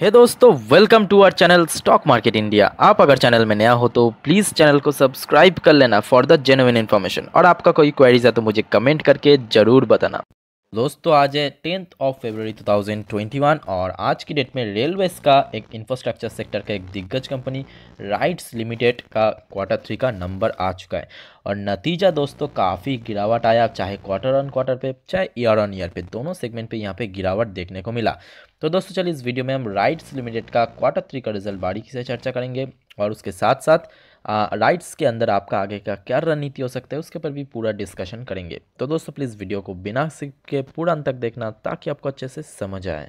हे hey दोस्तों welcome to our channel stock market India आप अगर चैनल में नया हो तो प्लीज़ चैनल को सब्सक्राइब कर लेना फॉर द जेन्युइन इन्फॉर्मेशन और आपका कोई क्वेरीज है तो मुझे कमेंट करके ज़रूर बताना दोस्तों आज है टेंथ ऑफ फेबररी 2021 और आज की डेट में रेलवेज का एक इंफ्रास्ट्रक्चर सेक्टर का एक दिग्गज कंपनी राइट्स लिमिटेड का क्वार्टर थ्री का नंबर आ चुका है और नतीजा दोस्तों काफ़ी गिरावट आया चाहे क्वार्टर ऑन क्वार्टर पे चाहे ईयर ऑन ईयर पे दोनों सेगमेंट पे यहाँ पे गिरावट देखने को मिला तो दोस्तों चलिए इस वीडियो में हम राइट्स लिमिटेड का क्वार्टर थ्री का रिजल्ट बारीकी से चर्चा करेंगे और उसके साथ साथ राइट्स के अंदर आपका आगे का क्या रणनीति हो सकता है उसके ऊपर भी पूरा डिस्कशन करेंगे तो दोस्तों प्लीज़ वीडियो को बिना सीख के पूरा अंत तक देखना ताकि आपको अच्छे से समझ आए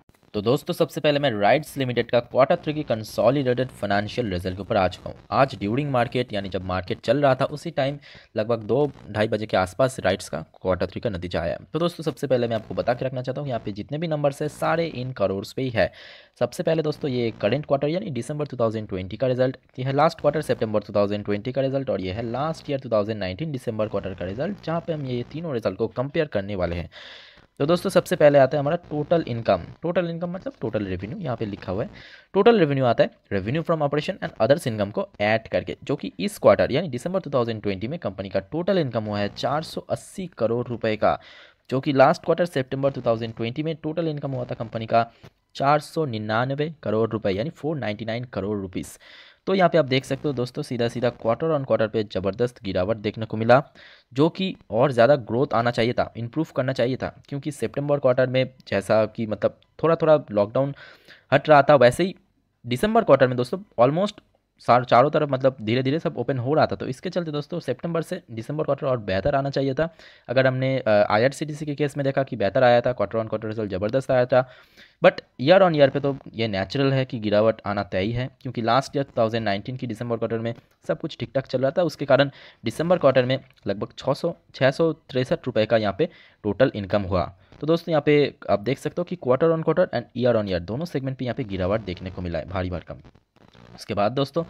तो दोस्तों सबसे पहले मैं राइट्स लिमिटेड का क्वार्टर थ्री की कंसोलिडेटेड फाइनेंशियल रिजल्ट के ऊपर आ चुका हूँ आज ड्यूरिंग मार्केट यानी जब मार्केट चल रहा था उसी टाइम लगभग दो ढाई बजे के आसपास राइट्स का क्वार्टर थ्री का नतीजा आया तो दोस्तों सबसे पहले मैं आपको बता के रखना चाहता हूँ यहाँ पे जितने भी नंबर्स है सारे इन करोड़ पे ही है सबसे पहले दोस्तों ये करेंट क्वार्टर यानी डिसंबर टू का रिजल्ट यह है लास्ट क्वार्टर सितंबर टू का रिजल्ट और यह है लास्ट ईयर टू थाउजेंड दिसंबर क्वार्टर का रिजल्ट जहाँ पे हम ये तीनों रिजल्ट को कंपेयर करने वाले हैं तो दोस्तों सबसे पहले आता है हमारा टोटल इनकम टोटल इनकम मतलब टोटल रेवेन्यू यहाँ पे लिखा हुआ है टोटल रेवेन्यू आता है revenue from operation and others income को ऐड करके जो कि इस क्वार्टर यानी दिसंबर 2020 में कंपनी का टोटल इनकम हुआ है 480 करोड़ रुपए का जो कि लास्ट क्वार्टर सेप्टेम्बर टू में टोटल इनकम हुआ था कंपनी का चार करोड़ रुपए यानी फोर करोड़ रुपीज तो यहाँ पे आप देख सकते हो दोस्तों सीधा सीधा क्वार्टर ऑन क्वार्टर पे ज़बरदस्त गिरावट देखने को मिला जो कि और ज़्यादा ग्रोथ आना चाहिए था इम्प्रूव करना चाहिए था क्योंकि सेप्टेम्बर क्वार्टर में जैसा कि मतलब थोड़ा थोड़ा लॉकडाउन हट रहा था वैसे ही दिसंबर क्वार्टर में दोस्तों ऑलमोस्ट सार चारों तरफ मतलब धीरे धीरे सब ओपन हो रहा था तो इसके चलते दोस्तों सितंबर से दिसंबर क्वार्टर और बेहतर आना चाहिए था अगर हमने आई आर के केस में देखा कि बेहतर आया था क्वार्टर ऑन क्वार्टर रिजल्ट ज़बरदस्त आया था बट ईयर ऑन ईयर पे तो ये नेचुरल है कि गिरावट आना तय है क्योंकि लास्ट ईयर 2019 की दिसंबर क्वार्टर में सब कुछ ठीक ठाक चल रहा था उसके कारण दिसंबर क्वार्टर में लगभग छः सौ छः सौ रुपये का यहाँ पे टोटल इनकम हुआ तो दोस्तों यहाँ पे आप देख सकते हो कि quarter on quarter and year on year दोनों सेगमेंट पे यहाँ पे गिरावट देखने को मिला है भारी भरकम उसके बाद दोस्तों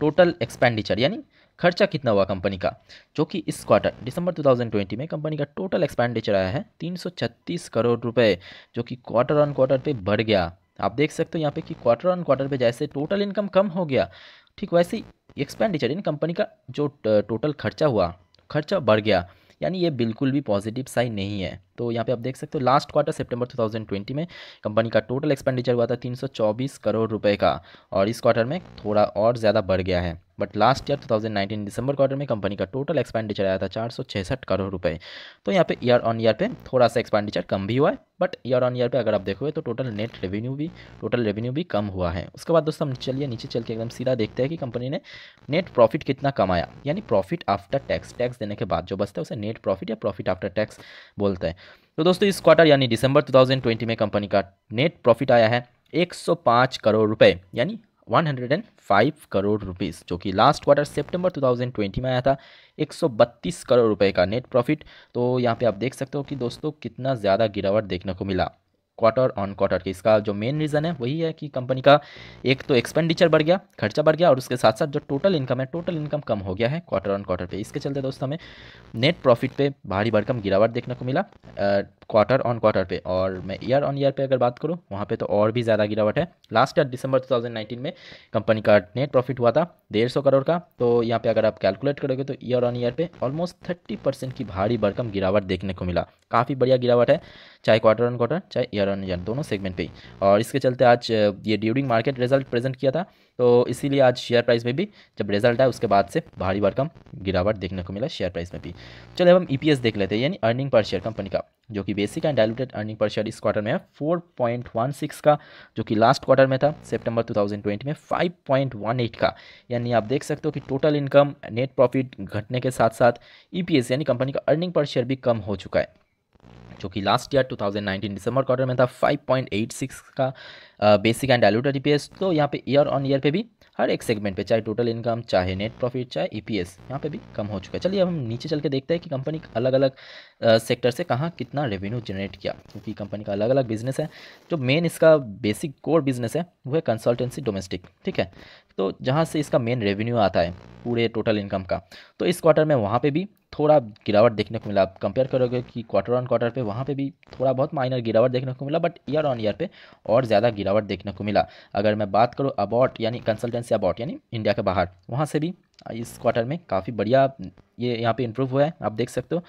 टोटल एक्सपेंडिचर यानी खर्चा कितना हुआ कंपनी का जो कि इस क्वार्टर दिसंबर 2020 में कंपनी का टोटल एक्सपेंडिचर आया है 336 करोड़ रुपए जो कि क्वार्टर ऑन क्वार्टर पे बढ़ गया आप देख सकते हो यहाँ पे कि क्वार्टर ऑन क्वार्टर पे जैसे टोटल इनकम कम हो गया ठीक वैसे ही एक्सपेंडिचर इन कंपनी का जो टोटल खर्चा हुआ खर्चा बढ़ गया यानी ये बिल्कुल भी पॉजिटिव साइन नहीं है तो यहाँ पे आप देख सकते हो लास्ट क्वार्टर सितंबर 2020 में कंपनी का टोटल एक्सपेंडिचर हुआ था 324 करोड़ रुपए का और इस क्वार्टर में थोड़ा और ज़्यादा बढ़ गया है बट लास्ट ईयर 2019 दिसंबर क्वार्टर में कंपनी का टोटल एक्सपेंडिचर आया था चार करोड़ रुपए तो यहाँ पे ईयर ऑन ईयर पे थोड़ा सा एक्सपेंडिचर कम भी हुआ है बट ईयर ऑन ईयर पे अगर आप देखोगे तो टोटल नेट रेवेन्यू भी टोटल रेवेन्यू भी कम हुआ है उसके बाद दोस्तों हम चलिए नीचे चल के एकदम सीधा देखते हैं कि कंपनी ने नेट प्रॉफिट कितना कमाया यानी प्रॉफिट आफ्टर टैक्स टैक्स देने के बाद जो बचता है उसे नेट प्रॉफिट या प्रॉफिट आफ्टर टैक्स बोलते हैं तो दोस्तों इस क्वार्टर यानी दिसंबर टू में कंपनी का नेट प्रॉफिट आया है एक करोड़ रुपए यानी 105 करोड़ रुपीस जो कि लास्ट क्वार्टर सितंबर 2020 में आया था 132 करोड़ रुपए का नेट प्रॉफिट तो यहाँ पे आप देख सकते हो कि दोस्तों कितना ज़्यादा गिरावट देखने को मिला क्वार्टर ऑन क्वार्टर की इसका जो मेन रीज़न है वही है कि कंपनी का एक तो एक्सपेंडिचर बढ़ गया खर्चा बढ़ गया और उसके साथ साथ जो टोटल इनकम है टोटल इनकम कम हो गया है क्वार्टर ऑन क्वार्टर पे इसके चलते दोस्तों हमें नेट प्रॉफिट पे भारी भरकम गिरावट देखने को मिला क्वार्टर ऑन क्वार्टर पे और मैं ईयर ऑन ईयर पर अगर बात करूँ वहाँ पर तो और भी ज़्यादा गिरावट है लास्ट ईयर दिसंबर टू में कंपनी का नेट प्रॉफिट हुआ था डेढ़ सौ करोड़ का तो यहाँ पर अगर आप कैलकुलेट करोगे तो ईयर ऑन ईयर पे ऑलमोस्ट थर्टी परसेंट की भारी भरकम गिरावट देखने को मिला काफ़ी बढ़िया गिरावट है चाहे क्वार्टर ऑन क्वार्टर चाहे ईयर ईयर ऑन ईयर दोनों सेगमेंट पे और इसके चलते आज ये ड्यूरिंग मार्केट रिजल्ट प्रेजेंट किया था तो इसीलिए आज शेयर प्राइस में भी जब रिजल्ट आया उसके बाद से भारी भरकम गिरावट देखने को मिला शेयर प्राइस में भी चलो अब हम ई e देख लेते हैं यानी अर्निंग पर शेयर कंपनी का जो कि basic and diluted earning per share इस क्वार्टर में है सिक्स का जो कि लास्ट क्वार्टर में था सितंबर 2020 में फाइव पॉइंट वन एट का यानी आप देख सकते हो कि टोटल इनकम नेट प्रॉफिट घटने के साथ साथ ईपीएस यानी कंपनी का अर्निंग पर शेयर भी कम हो चुका है जो कि लास्ट ईयर 2019 दिसंबर क्वार्टर में था 5.86 का बेसिक एंड डायलूटर ईपीएस तो यहाँ पे ईयर ऑन ईयर पे भी हर एक सेगमेंट पे चाहे टोटल इनकम चाहे नेट प्रॉफिट चाहे ईपीएस यहाँ पर भी कम हो चुका है चलिए अब हम नीचे चल के देखते हैं कि कंपनी अलग अलग सेक्टर से कहाँ कितना रेवेन्यू जनरेट किया क्योंकि तो कंपनी का अलग अलग बिजनेस है जो मेन इसका बेसिक कोर बिजनेस है वो है कंसल्टेंसी डोमेस्टिक ठीक है तो जहाँ से इसका मेन रेवेन्यू आता है पूरे टोटल इनकम का तो इस क्वार्टर में वहाँ पर भी थोड़ा गिरावट देखने को मिला आप कंपेयर करोगे कि क्वार्टर ऑन क्वार्टर पे वहाँ पे भी थोड़ा बहुत माइनर गिरावट देखने को मिला बट ईयर ऑन ईयर पे और ज़्यादा गिरावट देखने को मिला अगर मैं बात करूँ अबाउट यानी कंसल्टेंसी अबाउट यानी इंडिया के बाहर वहाँ से भी इस क्वार्टर में काफ़ी बढ़िया ये यहाँ पे इम्प्रूव हुआ है आप देख सकते हो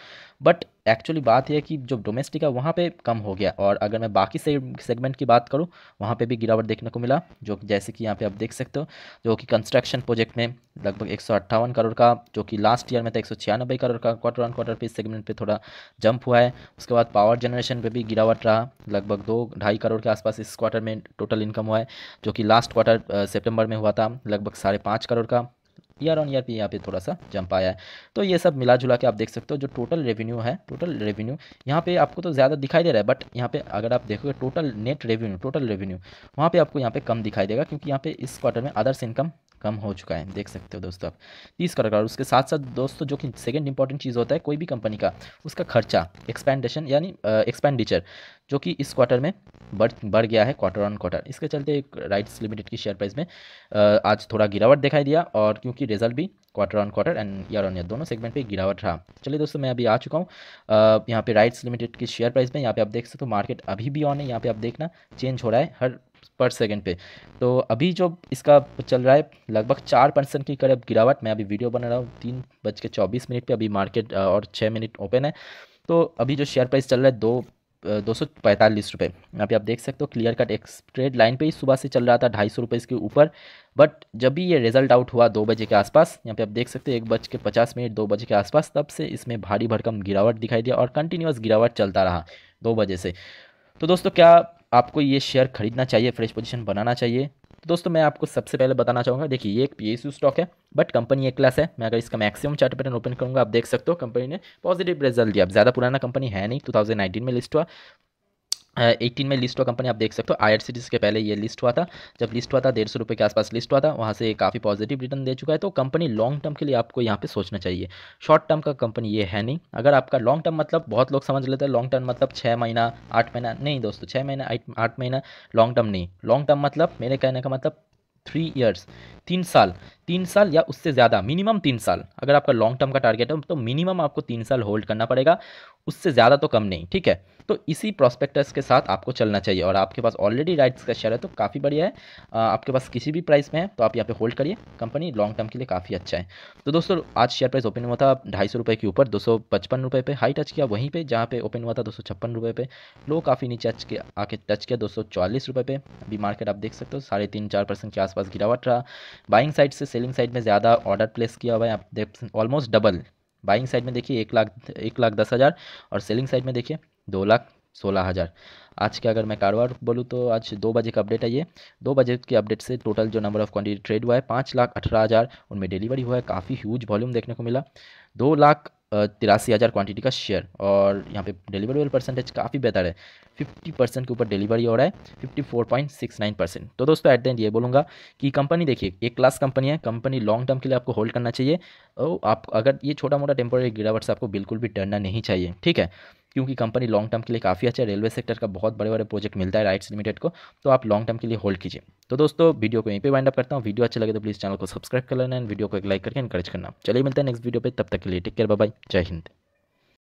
बट एक्चुअली बात यह है कि जो डोमेस्टिक है वहाँ पे कम हो गया और अगर मैं बाकी से सेगमेंट की बात करूँ वहाँ पे भी गिरावट देखने को मिला जो जैसे कि यहाँ पे आप देख सकते हो जो कि कंस्ट्रक्शन प्रोजेक्ट में लगभग एक करोड़ का जो कि लास्ट ईयर में था एक करोड़ का क्वार्टर वन क्वार्टर पे इस सेगमेंट पर थोड़ा जंप हुआ है उसके बाद पावर जनरेशन पर भी गिरावट रहा लगभग दो ढाई करोड़ के आसपास इस क्वार्टर में टोटल इनकम हुआ है जो कि लास्ट क्वार्टर सेप्टेम्बर में हुआ था लगभग साढ़े करोड़ का ईयर ऑन ईयर पे यहाँ पे थोड़ा सा जंप आया है तो ये सब मिला जुला के आप देख सकते हो जो टोटल रेवेन्यू है टोटल रेवेन्यू यहाँ पे आपको तो ज़्यादा दिखाई दे रहा है बट यहाँ पे अगर आप देखोगे total net revenue total revenue वहाँ पे आपको यहाँ पे कम दिखाई देगा क्योंकि यहाँ पे इस क्वार्टर में अदर्स इनकम कम हो चुका है देख सकते हो दोस्तों आप तीस करोड़ का उसके साथ साथ दोस्तों जो कि सेकेंड इंपॉर्टेंट चीज़ होता है कोई भी कंपनी का उसका खर्चा एक्सपेंडेशन यानी एक्सपेंडिचर जो कि इस क्वार्टर में बढ़ बढ़ गया है क्वार्टर ऑन क्वार्टर इसके चलते राइट्स लिमिटेड की शेयर प्राइस में आज थोड़ा गिरावट दिखाई दिया और क्योंकि रिजल्ट भी quarter on quarter and year on year दोनों सेगमेंट पे गिरावट रहा चलिए दोस्तों मैं अभी आ चुका हूँ यहाँ पे राइट्स लिमिटेड की शेयर प्राइस में यहाँ पे आप देख सकते हो मार्केट अभी भी ऑन है यहाँ पे आप देखना चेंज हो रहा है हर पर सेकंड पे तो अभी जो इसका चल रहा है लगभग चार परसेंट की करीब गिरावट मैं अभी वीडियो बना रहा हूँ तीन बज के चौबीस मिनट पर अभी मार्केट और छः मिनट ओपन है तो अभी जो शेयर प्राइस चल रहा है दो दो सौ पैंतालीस रुपये यहाँ पे आप देख सकते हो क्लियर कट एक स्ट्रेट लाइन पे ही सुबह से चल रहा था ढाई सौ रुपये इसके ऊपर बट जब भी ये रिजल्ट आउट हुआ दो बजे के आसपास यहाँ पे आप देख सकते हो एक बज के पचास मिनट दो बजे के आसपास तब से इसमें भारी भरकम गिरावट दिखाई दिया और कंटिन्यूस गिरावट चलता रहा दो बजे से तो दोस्तों क्या आपको ये शेयर खरीदना चाहिए फ्रेश पोजीशन बनाना चाहिए तो दोस्तों मैं आपको सबसे पहले बताना चाहूँगा देखिए ये एक पी स्टॉक है बट कंपनी एक क्लास है मैं अगर इसका मैक्सिमम चार्ट पैटर्न ओपन करूँगा आप देख सकते हो कंपनी ने पॉजिटिव रिजल्ट दिया अब ज़्यादा पुराना कंपनी है नहीं टू में लिस्ट हुआ एटीन में लिस्ट हुआ कंपनी आप देख सकते हो आई के पहले ये लिस्ट हुआ था जब लिस्ट हुआ था डेढ़ सौ रुपये के आसपास लिस्ट हुआ था वहाँ से काफ़ी पॉजिटिव रिटर्न दे चुका है तो कंपनी लॉन्ग टर्म के लिए आपको यहाँ पे सोचना चाहिए शॉर्ट टर्म का कंपनी ये है नहीं अगर आपका लॉन्ग टर्म मतलब बहुत लोग समझ लेते हैं लॉन्ग टर्म मतलब छः महीना आठ महीना नहीं दोस्तों छः महीना आठ महीना लॉन्ग टर्म नहीं लॉन्ग टर्म मतलब मेरे कहने का मतलब थ्री ईयर्स तीन साल तीन साल या उससे ज़्यादा मिनिमम तीन साल अगर आपका लॉन्ग टर्म का टारगेट है तो मिनिमम आपको तीन साल होल्ड करना पड़ेगा उससे ज़्यादा तो कम नहीं ठीक है तो इसी प्रॉस्पेक्टस के साथ आपको चलना चाहिए और आपके पास ऑलरेडी राइट्स का शेयर है तो काफ़ी बढ़िया है आपके पास किसी भी प्राइस में है तो आप यहाँ पे होल्ड करिए कंपनी लॉन्ग टर्म के लिए काफ़ी अच्छा है तो दोस्तों आज शेयर प्राइस ओपन हुआ था ढाई सौ रुपये के ऊपर दो सौ पचपन रुपये पे हाई टच किया वहीं पर जहाँ पे ओपन हुआ था दो सौ छप्पन रुपये पे लो काफ़ी नीचे टच के आके टच किया दो सौ रुपये पे अभी मार्केट आप देख सकते हो साढ़े तीन चार परसेंट के आसपास गिरावट रहा बाइंग साइड से सेलिंग साइड में ज़्यादा ऑर्डर प्लेस किया हुआ है आप ऑलमोस्ट डबल बाइंग साइड में देखिए एक लाख एक लाख दस हज़ार और सेलिंग साइड में देखिए दो लाख सोलह हज़ार आज के अगर मैं कारोबार बोलूँ तो आज दो बजे का अपडेट आइए दो बजे के अपडेट से टोटल जो नंबर ऑफ़ क्वान्टिटी ट्रेड हुआ है पाँच लाख अठारह हज़ार उनमें डिलीवरी हुआ है काफ़ी ह्यूज वॉल्यूम देखने को मिला दो लाख तिरासी हज़ार क्वान्टिटी का शेयर और यहाँ पे वाले परसेंटेज काफ़ी बेहतर है फिफ्टी परसेंट के ऊपर डिलीवरी हो रहा है fifty four point six nine percent तो दोस्तों एट द एंड ये बोलूँगा कि कंपनी देखिए एक क्लास कंपनी है कंपनी लॉन्ग टर्म के लिए आपको होल्ड करना चाहिए ओ, आप अगर ये छोटा मोटा टेम्पोरी गिरावट से आपको बिल्कुल भी डरना नहीं चाहिए ठीक है क्योंकि कंपनी लॉन्ग टर्म के लिए काफ़ी अच्छा रेलवे सेक्टर का बहुत बड़े बड़े प्रोजेक्ट मिलता है राइट्स लिमिटेड को तो आप लॉन्ग टर्म के लिए होल्ड कीजिए तो दोस्तों वीडियो को यहीं पे वाइंड अप करता हूँ वीडियो अच्छा लगे तो प्लीज़ चैनल को सब्सक्राइब कर लेना एंड वीडियो को एक लाइक करके इनकरेज करना चलिए मिलता है नेक्स्ट वीडियो पर तब तक के लिए टेक केयर बाय जय हिंद